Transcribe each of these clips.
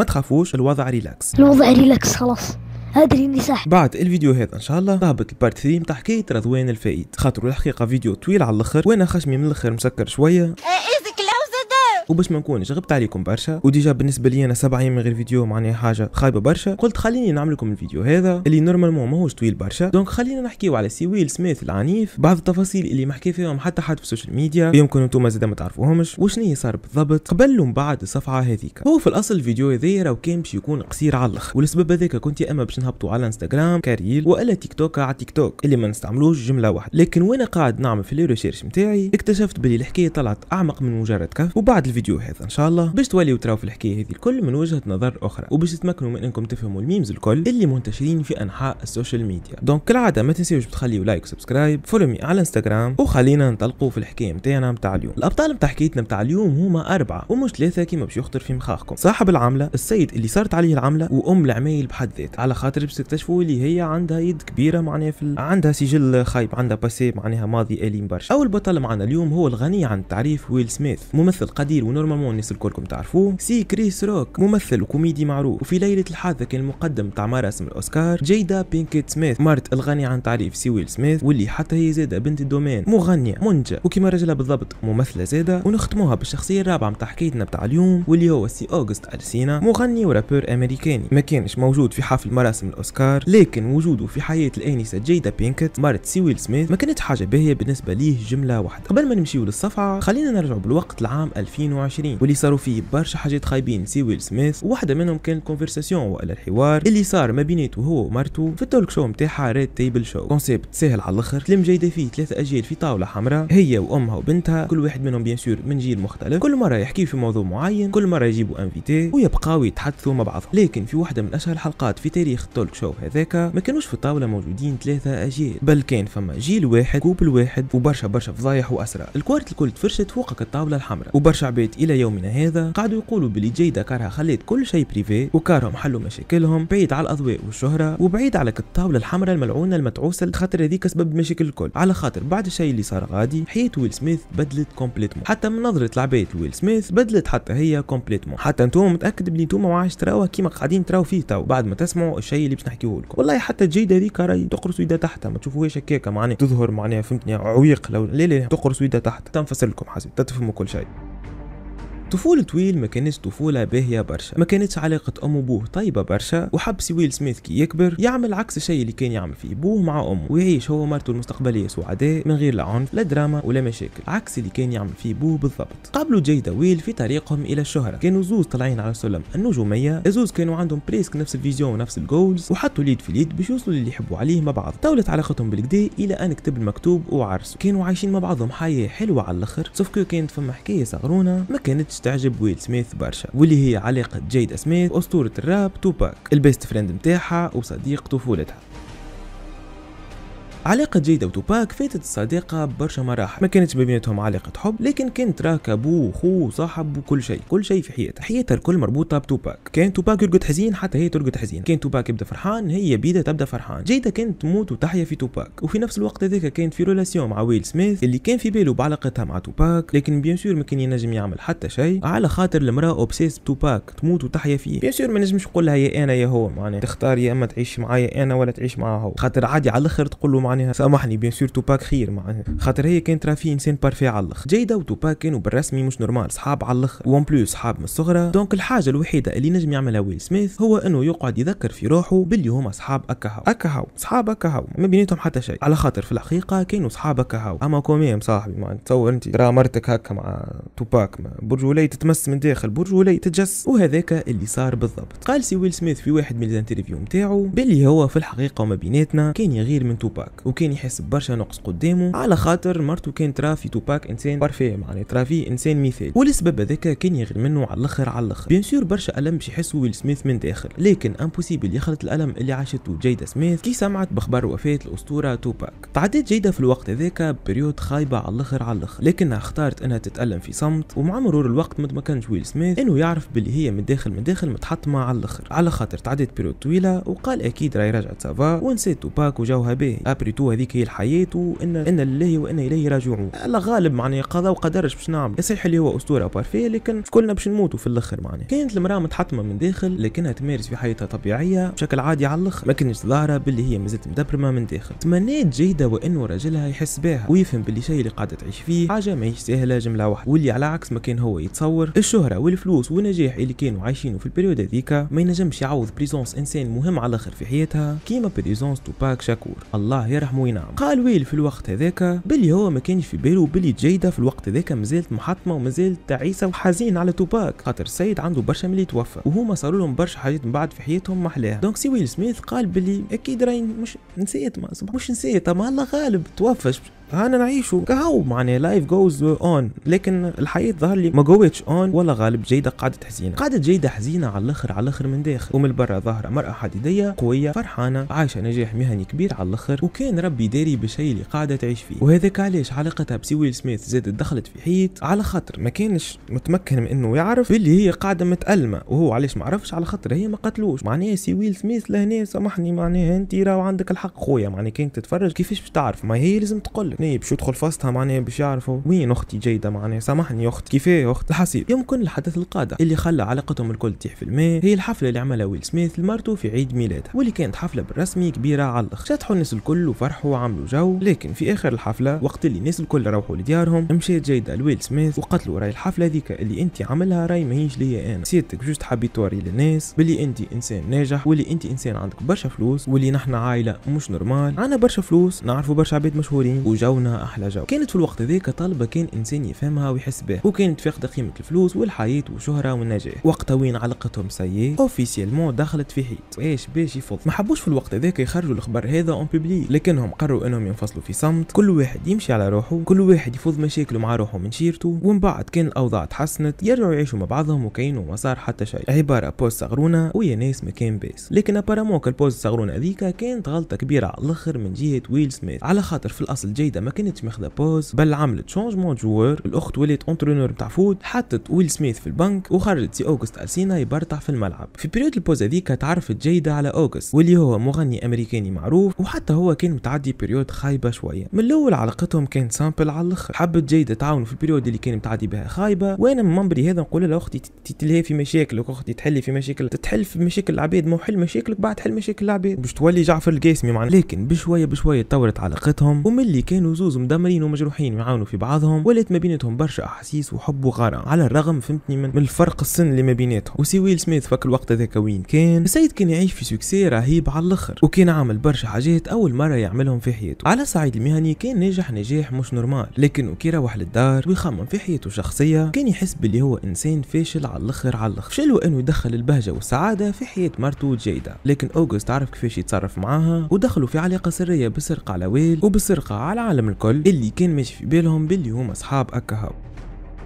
ما تخافوش الوضع ريلاكس الوضع ريلاكس خلاص ادري اني صح بعد الفيديو هذا ان شاء الله ضابط البارت 3 تاع حكايه رضوان الفايد خاطر الحقيقه فيديو طويل على الاخر وانا خشمي من الاخر مسكر شويه وباش ما نكونش غبت عليكم برشا وديجا بالنسبه لي انا سبع ايام من غير فيديو معناها حاجه خايبه برشا قلت خليني نعمل لكم الفيديو هذا اللي نورمالمون ماهوش طويل برشا دونك خلينا نحكيو على سي ويل سميث العنيف بعض التفاصيل اللي محكي فيهم حتى حد في السوشيال ميديا يمكن انتم زاد ما تعرفوهمش وشنو هي صار بالضبط قبل ومن بعد الصفعه هذيك هو في الاصل الفيديو هذايا راه كان باش يكون قصير على الاخر والسبب هذاك كنت يا اما باش نهبطوا على انستغرام كاريل والا تيك توك على تيك توك اللي ما نستعملوش جمله واحده لكن وانا قاعد نعمل في لي ريسيرش نتاعي اكتشفت بلي الحكايه طلعت اعمق من مجرد كف وبعد الفيديو الفيديو هذا ان شاء الله باش توليو تراو في الحكايه هذه الكل من وجهه نظر اخرى وباش تتمكنوا من انكم تفهموا الميمز الكل اللي منتشرين في انحاء السوشيال ميديا دونك كالعاده ما تنساوش تخليو لايك وسبسكرايب فولو على انستغرام وخلينا نطلقوا في الحكايه نتاعنا نتاع اليوم الابطال نتاع حكايتنا نتاع اليوم هما اربعه ومش ثلاثه كما باش يخطر في مخاخكم صاحب العمله السيد اللي صارت عليه العمله وام العمايل بحد ذاتها على خاطر باش تكتشفوا اللي هي عندها يد كبيره معناها في ال... عندها سجل خايب عندها باسي معناها ماضي اليم برشا اول بطل معنا اليوم هو الغني عن التعريف ويل سميث ممثل قدير ونورمالمون الناس الكلكم تعرفوه سي كريس روك ممثل وكوميدي معروف وفي ليله الحادثه كان المقدم تاع مراسم الاوسكار جيدا بينكيت سميث مرت الغني عن تعريف سي ويل سميث واللي حتى هي زاده بنت الدومين مغنيه منجه وكما رجلها بالضبط ممثله زاده ونختموها بالشخصيه الرابعه نتاع حكايتنا نتاع اليوم واللي هو سي اوغست السينا مغني ورابور امريكاني ما كانش موجود في حفل مراسم الاوسكار لكن وجوده في حياه الانسه جيدا بينكيت مرت سي ويل سميث ما كانت حاجه باهيه بالنسبه ليه جمله واحده قبل ما نمشيو للصفعه خلينا نرجعوا بالوقت لعام 2000 2020 واللي صاروا فيه برشا حاجات خايبين سي ويل سميث وواحده منهم كان الكونفرساسيون ولا الحوار اللي صار ما بينيت هو ومرتو في التولك شو نتاعها ريد تيبل شو كونسيبت سهل على الاخر كلام جايده فيه ثلاثه اجيال في طاوله حمراء هي وامها وبنتها كل واحد منهم بيان سور من جيل مختلف كل مره يحكي في موضوع معين كل مره يجيبوا انفيتي ويبقاو يتحدثوا مع بعضهم لكن في واحده من اشهر الحلقات في تاريخ التولك شو هذاك ما كانوش في الطاوله موجودين ثلاثه اجيال بل كان فما جيل واحد كوبل واحد وبرشا برشا فضايح واسرار الكوارت الكل تفرشت فوقك الطاوله الحمراء وبرشا البيت الى يومنا هذا قعدوا يقولوا بلي جيدة كارها خليت كل شيء بريفي وكارهم حلوا مشاكلهم بعيد على الاضواء والشهرة وبعيد على الطاولة الحمراء الملعونة المتعوسة خاطر هذيك سبب مشاكل الكل على خاطر بعد الشيء اللي صار غادي حياة ويل سميث بدلت كومبليتمون حتى من نظرة العباد ويل سميث بدلت حتى هي كومبليتمون حتى انتم متاكد بلي انتم ما عادش تراوه كيما قاعدين تراو فيه تو بعد ما تسمعوا الشيء اللي باش نحكيه لكم والله حتى الجيده هذيك راهي تقرص يدها تحتها ما تشوفوهاش هكاك معناها تظهر معناها فهمتني عويق لو لا لا تقرص يدها تحت تنفسر لكم حسب تتفهموا كل شيء طفولة ويل ما كانتش طفولة باهية برشا ما كانتش علاقة أم وبوه طيبة برشا وحب سي ويل سميث كي يكبر يعمل عكس الشيء اللي كان يعمل فيه بوه مع أمه ويعيش هو ومرته المستقبلية سعداء من غير لا عنف لا دراما ولا مشاكل عكس اللي كان يعمل فيه بوه بالضبط قابلوا جيدا ويل في طريقهم إلى الشهرة كانوا زوز طالعين على سلم النجومية زوز كانوا عندهم بريسك نفس الفيزيون ونفس الجولز وحطوا ليد في ليد باش يوصلوا للي يحبوا عليه مع بعض طولت علاقتهم بالكدا إلى أن كتب المكتوب وعرسوا كانوا عايشين مع بعضهم حياة حلوة على الآخر سوف كانت فما حكاية صغرونة ما كانتش تعجب ويل سميث برشا واللي هي علاقة جيد سميث أسطورة الراب توباك البيست فريند متاعها وصديق طفولتها علاقة جيدة وتوباك فاتت الصداقة برشا مراحل ما كانتش بيناتهم علاقة حب لكن كانت راكب وخو وصاحب وكل شيء كل شيء في حياتها حياتها الكل مربوطة بتوباك كان توباك يرقد حزين حتى هي ترقد حزين كان توباك يبدا فرحان هي بيدا تبدا فرحان جيدة كانت تموت وتحيا في توباك وفي نفس الوقت هذاك كانت في رولاسيون مع ويل سميث اللي كان في باله بعلاقتها مع توباك لكن بيان سور ما كان ينجم يعمل حتى شيء على خاطر المرأة اوبسيس بتوباك تموت وتحيا فيه بيان سور ما نجمش نقول لها يا انا يا هو معناها تختار يا اما تعيش معايا انا ولا تعيش معاه هو خاطر عادي على الاخر تقول له معناها سامحني بيان سور توباك خير معناها خاطر هي كانت رافي انسان بارفي على الاخر جيده وتوباك كانوا بالرسمي مش نورمال صحاب على الاخر وان بلو صحاب من الصغرى دونك الحاجه الوحيده اللي نجم يعملها ويل سميث هو انه يقعد يذكر في روحه باللي هما صحاب اكهاو اكهاو صحاب اكهاو ما بيناتهم حتى شيء على خاطر في الحقيقه كانوا صحاب اكهاو اما كوميم صاحبي ما تصور انت راه مرتك هكا مع توباك برج ولي تتمس من داخل برج ولي تتجس وهذاك اللي صار بالضبط قال سي ويل سميث في واحد من الانترفيو نتاعو باللي هو في الحقيقه وما بيناتنا كان غير من توباك وكان يحس برشا نقص قدامه على خاطر مرته كانت راه في توباك انسان بارفي معناتها راه في انسان مثال والسبب هذاك كان يغير منه على الاخر على الاخر بيان سور برشا الم باش يحسوا ويل سميث من داخل لكن امبوسيبل يخلط الالم اللي عاشته جيدا سميث كي سمعت بخبر وفاه الاسطوره توباك تعديت جيدا في الوقت هذاك بريود خايبه على الاخر على الاخر لكنها اختارت انها تتالم في صمت ومع مرور الوقت ما تمكنش ويل سميث انه يعرف باللي هي من داخل من داخل متحطمه على الاخر على خاطر تعديت بريود طويله وقال اكيد راهي رجعت سافا ونسيت توباك وجوها باهي تو هذيك هي الحياه وان ان لله وان اليه راجعون الله غالب معناها قضاء وقدرش باش نعمل صحيح اللي هو اسطوره بارفيه لكن كلنا باش نموتوا في الاخر معناها كانت المراه متحطمه من داخل لكنها تمارس في حياتها طبيعيه بشكل عادي على الاخر ما كانتش ظاهره باللي هي مازالت مدبرمه من داخل تمنيت جيده وانه راجلها يحس بها ويفهم باللي الشيء اللي قاعده تعيش فيه حاجه ماهيش سهله جمله واحده واللي على عكس ما كان هو يتصور الشهره والفلوس والنجاح اللي كانوا عايشينه في البريود هذيك ما ينجمش يعوض بريزونس انسان مهم على الاخر في حياتها كيما بريزونس توباك شاكور الله يرحمه يرحمه وينعم قال ويل في الوقت هذاك بلي هو ما كانش في باله بلي جيده في الوقت هذاك مازالت محطمه ومازالت تعيسه وحزين على توباك خاطر السيد عنده برشا ملي توفى وهما صاروا لهم برشا حاجات من بعد في حياتهم محلاها دونك سي ويل سميث قال بلي اكيد راي مش نسيت ما مش نسيت ما الله غالب توفى هانا نعيشه كهو معناه لايف جوز اون لكن الحياه ظهر لي ما جوتش اون ولا غالب جيده قاعده حزينه قاعده جيده حزينه على الاخر على الاخر من داخل ومن برا ظاهره مراه حديديه قويه فرحانه عايشه نجاح مهني كبير على الاخر وكان ربي داري بالشيء اللي قاعده تعيش فيه وهذاك علاش علاقتها بسي ويل سميث زادت دخلت في حيط على خاطر ما كانش متمكن من انه يعرف اللي هي قاعده متالمه وهو علاش ما عرفش على خاطر هي ما قتلوش معناها سي ويل سميث لهنا سامحني معناها انت راه عندك الحق خويا معناها كانت تتفرج كيفاش باش تعرف ما هي لازم تقول بنيه باش يدخل فاستها معناها باش يعرفوا وين اختي جيده معناها سامحني اخت كيفاه اخت الحسيب يمكن الحدث القادم اللي خلى علاقتهم الكل تطيح في الماء هي الحفله اللي عملها ويل سميث لمرته في عيد ميلادها واللي كانت حفله بالرسمي كبيره على الاخر شطحوا الناس الكل وفرحوا وعملوا جو لكن في اخر الحفله وقت اللي الناس الكل روحوا لديارهم مشات جيده لويل سميث له راي الحفله ذيك اللي انت عملها راي ماهيش ليا انا سيادتك جوست حبيت توري للناس باللي انت انسان ناجح واللي انت انسان عندك برشا فلوس واللي نحن عائله مش نورمال عندنا برشا فلوس نعرفوا برشا عباد مشهورين وجو جونا احلى جو كانت في الوقت ذاك طالبه كان انسان يفهمها ويحس بها وكانت فاقده قيمه الفلوس والحياه والشهره والنجاح وقتها وين علاقتهم سيئه اوفيسيلمون دخلت في حيط ايش باش يفض ما حبوش في الوقت ذاك يخرجوا الخبر هذا اون بيبليك لكنهم قرروا انهم ينفصلوا في صمت كل واحد يمشي على روحه كل واحد يفوض مشاكله مع روحه من شيرته ومن بعد كان الاوضاع تحسنت يرجعوا يعيشوا مع بعضهم وكاينه ما صار حتى شيء عباره بوست صغرونا ويا ناس ما كان باس لكن ابارامون كالبوست صغرونا هذيك كانت غلطه كبيره على الاخر من جهه ويل سميث على خاطر في الاصل جيده ما كانتش ماخذه بوز بل عملت شونجمون جوار الاخت ولات اونترونور نتاع فود حطت ويل سميث في البنك وخرجت سي اوغست السينا يبرطع في الملعب في بريود البوز هذيك تعرفت جيده على اوغست واللي هو مغني امريكاني معروف وحتى هو كان متعدي بريود خايبه شويه من الاول علاقتهم كانت سامبل على الاخر حبت جيده تعاونه في البريود اللي كان متعدي بها خايبه وانا من منبري هذا نقول لها اختي تتلهي في مشاكلك اختي تحلي في مشاكل تتحل في مشاكل العباد ما حل مشاكلك بعد حل مشاكل العباد باش تولي جعفر القاسمي معنا لكن بشويه بشويه تطورت علاقتهم وملي كانوا كانوا زوز مدمرين ومجروحين ويعاونوا في بعضهم ولات ما بيناتهم برشا احاسيس وحب وغرام على الرغم فهمتني من الفرق السن اللي ما بيناتهم وسي ويل سميث فك الوقت هذاك وين كان السيد كان يعيش في سكسي رهيب على الاخر وكان عامل برشا حاجات اول مره يعملهم في حياته على الصعيد المهني كان ناجح نجاح مش نورمال لكن كي يروح للدار ويخمم في حياته الشخصيه كان يحس باللي هو انسان فاشل على الاخر على الاخر شلو انه يدخل البهجه والسعاده في حياه مرته جيدة لكن اوغست عرف كيفاش يتصرف معاها ودخلوا في علاقه سريه بسرقه على ويل وبسرقه على العالم الكل اللي كان ماشي في بالهم باللي هما اصحاب اكهاب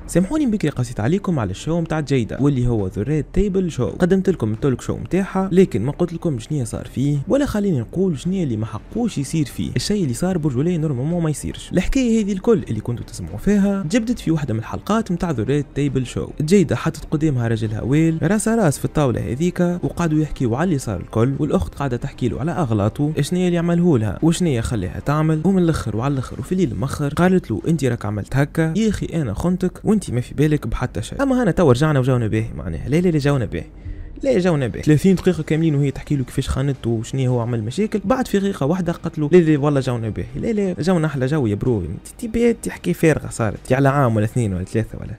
سامحوني بكري قصيت عليكم على الشو متاع جيدة واللي هو ذا ريد تيبل شو قدمت لكم التولك شو متاعها لكن ما قلت لكم شنو صار فيه ولا خليني نقول شنو اللي ما حقوش يصير فيه الشيء اللي صار برجولي نورمالمون ما يصيرش الحكايه هذه الكل اللي كنتوا تسمعوا فيها جبدت في واحده من الحلقات متاع ذا ريد تيبل شو جيدة حطت قدامها راجلها ويل راس راس في الطاوله هذيك وقعدوا يحكيوا على اللي صار الكل والاخت قاعده تحكي له على اغلاطه شنو اللي عمله لها وشنو خليها تعمل ومن الاخر وعلى الاخر وفي الليل المخر قالت له انت راك عملت هكا يا اخي انا خنتك وانت ما في بالك بحتى شيء اما هنا تو رجعنا وجونا باهي معناها ليه ليه جونا باهي لا جاونا به 30 دقيقه كاملين وهي تحكي له كيفاش خانته وشنو هو عمل مشاكل بعد في دقيقه واحده قالت له لا لا والله جاونا به لا لا جاونا احلى جو يا برو تي تحكي فارغه صارت على عام ولا اثنين ولا ثلاثه ولا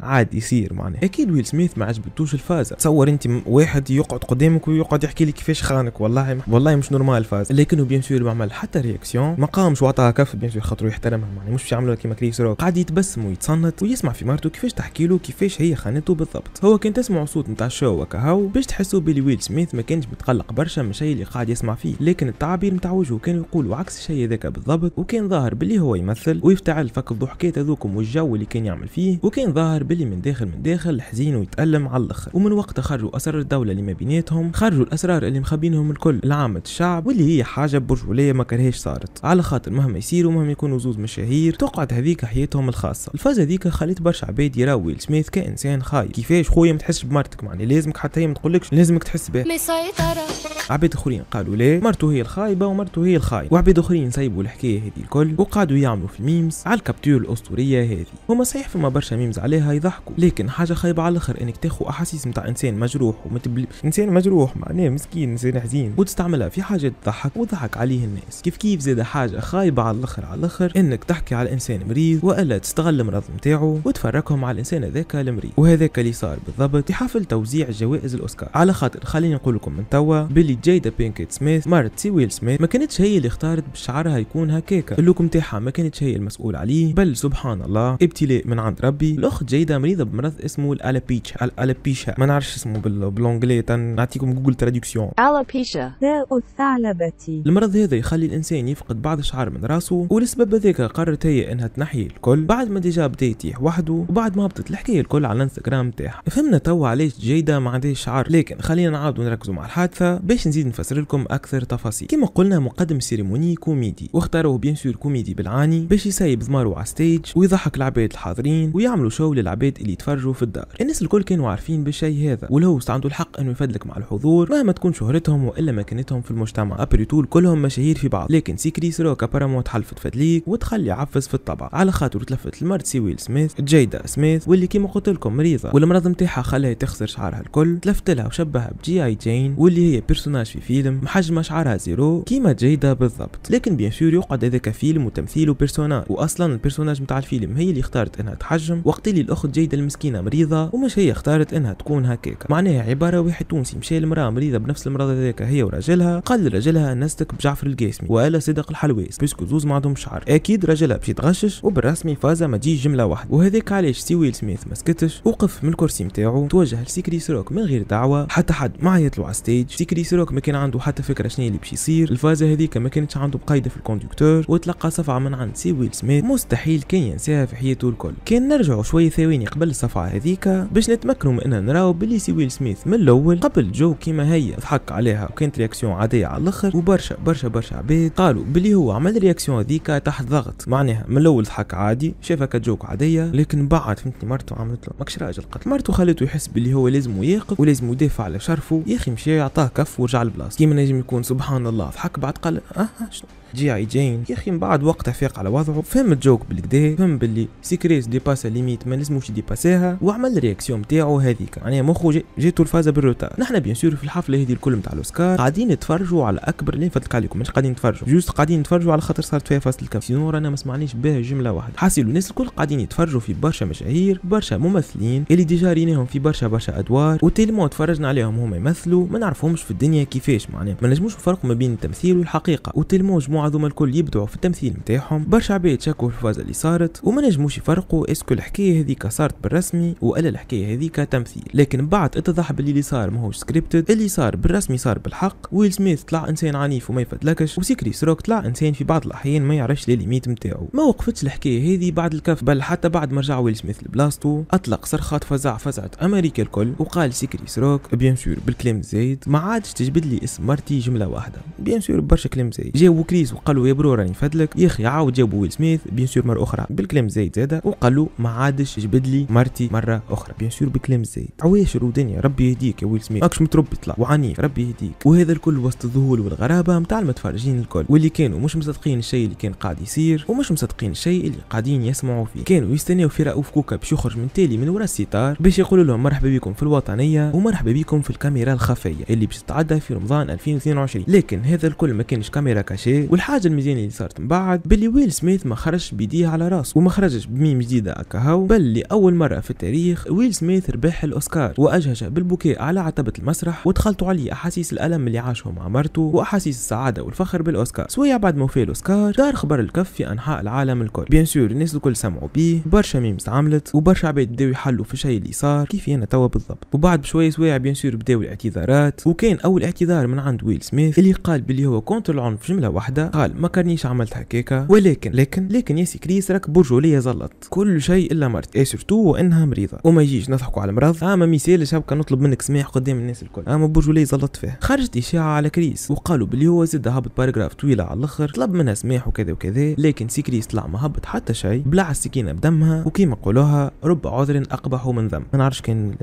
عاد يصير معناها اكيد ويل سميث ما عجبتوش الفازة تصور انت واحد يقعد قدامك ويقعد يحكي لك كيفاش خانك والله والله مش نورمال الفازة لكنه بيان سور ما عمل حتى رياكسيون ما قامش وعطاها كف بيان سور خاطر يحترمها معناها مش باش يعملوا كيما كريس روك قاعد يتبسم ويتصنت ويسمع في مرته كيفاش تحكي له كيفاش هي خانته بالضبط هو كان تسمع صوت نتاع الشو هاو باش تحسوا بلي ويل سميث ما كانش متقلق برشا من الشيء اللي قاعد يسمع فيه لكن التعابير نتاع وجهه كانوا يقولوا عكس الشيء هذاك بالضبط وكان ظاهر بلي هو يمثل ويفتعل فك الضحكات هذوكم والجو اللي كان يعمل فيه وكان ظاهر باللي من داخل من داخل حزين ويتألم على الاخر ومن وقتها خرجوا اسرار الدوله اللي ما بيناتهم خرجوا الاسرار اللي مخبينهم الكل لعامة الشعب واللي هي حاجه برجوليه ما كرهاش صارت على خاطر مهما يصيروا مهما يكونوا زوز مشاهير تقعد هذيك حياتهم الخاصه الفازه هذيك خلت برشا عباد يراوي سميث كانسان خايف كيفاش خويا ما تحسش بمرتك معني لازمك حتى هي ما تقولكش لازمك تحس بها مسيطره عباد اخرين قالوا لا مرته هي الخايبه ومرته هي الخايب وعباد اخرين سيبوا الحكايه هذه الكل وقعدوا يعملوا في الميمز على الكابتور الاسطوريه هذه وما صحيح فما برشا ميمز عليها يضحكوا لكن حاجه خايبه على الاخر انك تاخذ احاسيس نتاع انسان مجروح ومتبل انسان مجروح معناه مسكين انسان حزين وتستعملها في حاجه تضحك وضحك عليه الناس كيف كيف زاد حاجه خايبه على الاخر على الاخر انك تحكي على انسان مريض والا تستغل المرض نتاعو وتفركهم على الانسان هذاك المريض وهذاك اللي صار بالضبط في حفل توزيع جوائز الاوسكار على خاطر خليني نقول لكم من توا بلي جايدا بينكيت سميث مرت سي ويل سميث ما كانتش هي اللي اختارت بشعرها يكون هكاكا اللوك نتاعها ما كانتش هي المسؤول عليه بل سبحان الله ابتلاء من عند ربي الاخت جايدا مريضه مريضه بمرض اسمه الالابيتش الالابيشا ما نعرفش اسمه بالانجلي نعطيكم جوجل تراديكسيون الابيشا داء الثعلبه المرض هذا يخلي الانسان يفقد بعض الشعر من راسه والسبب هذاك قررت هي انها تنحي الكل بعد ما ديجا بدا يطيح وحده وبعد ما هبطت الحكايه الكل على الانستغرام تاعها فهمنا توا علاش جيده ما عندهاش شعر لكن خلينا نعاودوا نركزوا مع الحادثه باش نزيد نفسر لكم اكثر تفاصيل كما قلنا مقدم سيريموني كوميدي واختاروه بيان سور كوميدي بالعاني باش يسايب زمارو على ستيج ويضحك العباد الحاضرين ويعملوا شو للعباد العباد اللي يتفرجوا في الدار الناس الكل كانوا عارفين بالشيء هذا والهوست عنده الحق انه يفدلك مع الحضور مهما تكون شهرتهم والا مكانتهم في المجتمع ابريتول كلهم مشاهير في بعض لكن سيكري سروكا بارامونت حلفت فدليك وتخلي عفس في الطبع على خاطر تلفت المرت سي ويل سميث جيدا سميث واللي كيما قلت لكم مريضه والمرض نتاعها خلاها تخسر شعرها الكل تلفت لها وشبهها بجي اي جين واللي هي بيرسوناج في فيلم محجمه شعرها زيرو كيما جيدا بالضبط لكن بيان سور يقعد هذاك فيلم وتمثيل وبيرسوناج واصلا البيرسوناج نتاع الفيلم هي اللي اختارت انها تحجم وقت اللي الاخرى تاخذ جيدة المسكينة مريضة ومش هي اختارت انها تكون هكاك معناها عبارة واحد تونسي مشى لمرأة مريضة بنفس المرض هذاك هي وراجلها قال لراجلها نستك بجعفر القاسمي وقال صدق الحلويس بيسكو زوز ما عندهم شعر اكيد راجلها باش يتغشش وبالرسمي فازا ما تجيش جملة واحدة وهذاك علاش سي ويل سميث ما سكتش وقف من الكرسي نتاعو توجه لسيكري سروك من غير دعوة حتى حد ما يطلع على ستيج سيكري سروك ما كان عنده حتى فكرة شنو اللي باش يصير الفازة هذيك ما كانتش عنده بقايدة في الكوندكتور وتلقى صفعة من عند سي ويل سميث مستحيل كان ينساها في حياته الكل كان نرجعوا شوية ثواني ثواني قبل الصفعه هذيك باش نتمكنوا من اننا نراو بلي سي ويل سميث من الاول قبل جو كيما هي ضحك عليها وكانت رياكسيون عاديه على الاخر وبرشا برشا برشا عباد قالوا بلي هو عمل رياكسيون هذيك تحت ضغط معناها من الاول ضحك عادي شافها كجوك عاديه لكن بعد فهمتني مرته عملت له ماكش راجل قتل مرته خلته يحس بلي هو لازم يقف ولازم يدافع على شرفه يا اخي مشى يعطاه كف ورجع البلاصه كيما نجم يكون سبحان الله ضحك بعد قال اه شنو جي اي جين يا اخي من بعد وقتها فاق على وضعه فهم الجوك بالكدا فهم باللي سيكريس ديباسا ليميت ما لازموش يديباسيها وعمل الرياكسيون نتاعو هذيك معناها يعني مخو جاتو الفازه بالروتار نحن بيان سور في الحفله هذه الكل نتاع الاوسكار قاعدين نتفرجوا على اكبر اللي فاتلك عليكم مش قاعدين نتفرجوا جوست قاعدين نتفرجوا على خاطر صارت فيها فصل كم سينو رانا ما سمعناش بها جمله واحده حاسين الناس الكل قاعدين يتفرجوا في برشا مشاهير برشا ممثلين اللي ديجا ريناهم في برشا برشا ادوار وتيلمون تفرجنا عليهم هما يمثلوا ما نعرفهمش في الدنيا كيفاش معناها ما نجموش نفرقوا ما بين التمثيل والحقيقه وتيلمون جموع هما هذوما الكل يبدعوا في التمثيل نتاعهم برشا عباد شكوا في الفازه اللي صارت وما نجموش يفرقوا اسكو الحكايه هذيك صارت بالرسمي والا الحكايه هذيك تمثيل لكن بعد اتضح باللي اللي صار ماهوش سكريبتد اللي صار بالرسمي صار بالحق ويل سميث طلع انسان عنيف وما يفدلكش وسيكري سروك طلع انسان في بعض الاحيان ما يعرفش لي ليميت نتاعو ما وقفتش الحكايه هذه بعد الكف بل حتى بعد ما رجع ويل سميث لبلاصتو اطلق صرخات فزع فزعت امريكا الكل وقال سيكري سروك بيان سور بالكلام زايد ما عادش تجبد لي اسم مرتي جمله واحده بيان سور برشا كلام زايد جاو كريس وقال له يا برو راني فدلك يا اخي عاود جابوا ويل سميث بيان سور مره اخرى بالكلام زايد زاده وقال له ما عادش جبد لي مرتي مره اخرى بيان سور بكلام زايد عواشر ودنيا ربي يهديك يا ويل سميث ماكش متربي طلع وعنيف ربي يهديك وهذا الكل وسط الذهول والغرابه نتاع المتفرجين الكل واللي كانوا مش مصدقين الشيء اللي كان قاعد يصير ومش مصدقين الشيء اللي قاعدين يسمعوا فيه كانوا يستناو في رؤوف كوكا باش يخرج من تالي من ورا الستار باش يقولوا لهم مرحبا بكم في الوطنيه ومرحبا بكم في الكاميرا الخفيه اللي باش تتعدى في رمضان 2022 لكن هذا الكل ما كانش كاميرا كاشي الحاجه المزيانه اللي صارت من بعد بلي ويل سميث ما خرجش بيديه على راسه وما خرجش بميم جديده اكاهو بل لاول مره في التاريخ ويل سميث ربح الاوسكار واجهش بالبكاء على عتبه المسرح وتخلطوا عليه احاسيس الالم اللي عاشه مع مرته واحاسيس السعاده والفخر بالاوسكار سوية بعد ما وفى الاوسكار دار خبر الكف في انحاء العالم الكل بيان سور الناس الكل سمعوا بيه برشا ميمز عملت وبرشا عباد بداو يحلوا في الشيء اللي صار كيف انا توا بالضبط وبعد بشويه سوايع بيان سور بداو الاعتذارات وكان اول اعتذار من عند ويل سميث اللي قال بلي هو كونتر العنف جمله واحده قال ما كانيش عملت هكاكا ولكن لكن لكن ياسي كريس راك برجوليه زلط كل شيء الا مرت اي سورتو وانها مريضه وما يجيش نضحكوا على المرض اما مثالش يسالش نطلب منك سماح قدام الناس الكل اما برجوليه زلط فيه خرجت اشاعه على كريس وقالوا بلي هو زاد هبط باراجراف طويله على الاخر طلب منها سماح وكذا وكذا لكن سي كريس طلع ما هبط حتى شيء بلع السكينه بدمها وكيما قولوها رب عذر اقبح من ذنب ما نعرفش كان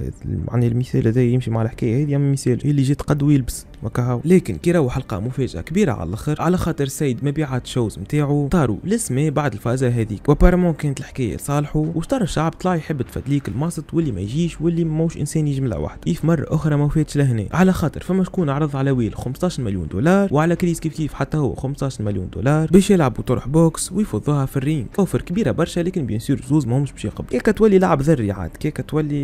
يعني المثال هذا يمشي مع الحكايه هذه اما مثال اللي جيت قد ويلبس مكاهاو لكن كي راهو حلقه مفاجاه كبيره على الاخر على خاطر سيد مبيعات شوز نتاعو طارو لسمي بعد الفازه هذيك وابارمون كانت الحكايه لصالحه وشطر الشعب طلع يحب تفدليك الماسط واللي ما يجيش واللي موش انسان يجمله وحده إيه كيف مره اخرى ما وفاتش لهنا على خاطر فما شكون عرض على ويل 15 مليون دولار وعلى كريس كيف كيف حتى هو 15 مليون دولار باش يلعبوا طرح بوكس ويفضوها في الرينج اوفر كبيره برشا لكن بيان سور زوز ماهمش باش يقبل كيكا تولي لعب ذري عاد كيكا تولي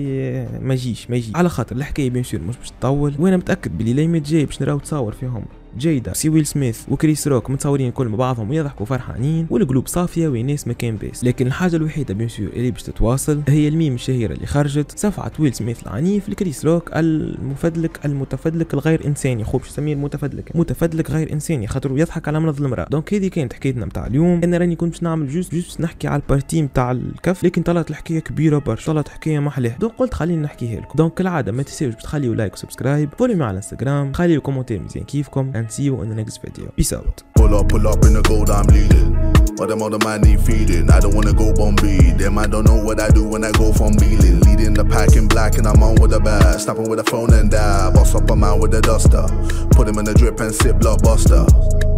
ما يجيش ما يجيش على خاطر الحكايه بيان سور مش باش تطول وانا متاكد بلي ليميت جاي باش نراو تصاور فيهم جيده سي ويل سميث وكريس روك متصورين كل مع بعضهم ويضحكوا فرحانين والقلوب صافيه والناس ما كان باس لكن الحاجه الوحيده بيان سور اللي باش تتواصل هي الميم الشهيره اللي خرجت صفعه ويل سميث العنيف لكريس روك المفدلك المتفدلك الغير انساني خوب شو سميه المتفدلك متفدلك غير انساني خاطر يضحك على مرض المراه دونك هذه كانت حكايتنا نتاع اليوم انا راني كنت باش نعمل جوست جوست نحكي على البارتي نتاع الكف لكن طلعت الحكايه كبيره برشا طلعت حكايه محلاها دونك قلت خليني نحكيها لكم دونك كالعاده ما تنساوش تخليوا لايك وسبسكرايب فولو على الانستغرام خليوا كومونتير مزيان كيفكم and see you on the next video. Peace out. Pull up, pull up in the gold, I'm leading. them other man need feeding. I don't wanna go Them I don't know what I do when I go from Leading the pack in black and I'm on with the Snapping with a phone and Boss up a man with a duster. Put him in the drip and sip blockbuster.